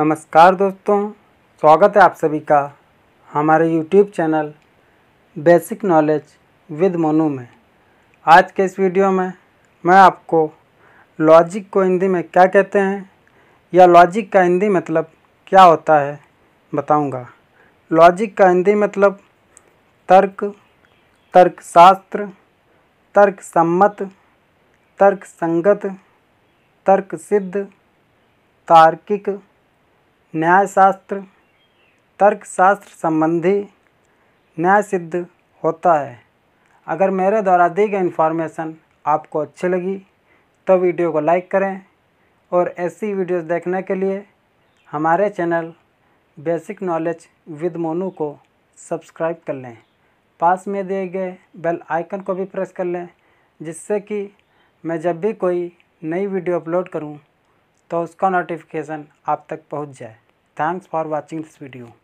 नमस्कार दोस्तों स्वागत है आप सभी का हमारे YouTube channel basic knowledge with Monu में आज के इस वीडियो में मैं आपको लॉजिक को हिंदी में क्या कहते हैं या लॉजिक का हिंदी मतलब क्या होता है बताऊंगा। लॉजिक का हिंदी मतलब तर्क तर्कशास्त्र तर्क सम्मत तर्क संगत तर्क सिद्ध तार्किक न्यायशास्त्र तर्कशास्त्र संबंधी न्याय सिद्ध होता है अगर मेरे द्वारा दी गई इन्फॉर्मेशन आपको अच्छी लगी तो वीडियो को लाइक करें और ऐसी वीडियोस देखने के लिए हमारे channel basic knowledge with Monu को सब्सक्राइब कर लें पास में दिए गए बेल आइकन को भी प्रेस कर लें जिससे कि मैं जब भी कोई नई वीडियो अपलोड करूं तो उसका नोटिफिकेशन आप तक पहुँच जाए thanks for watching this video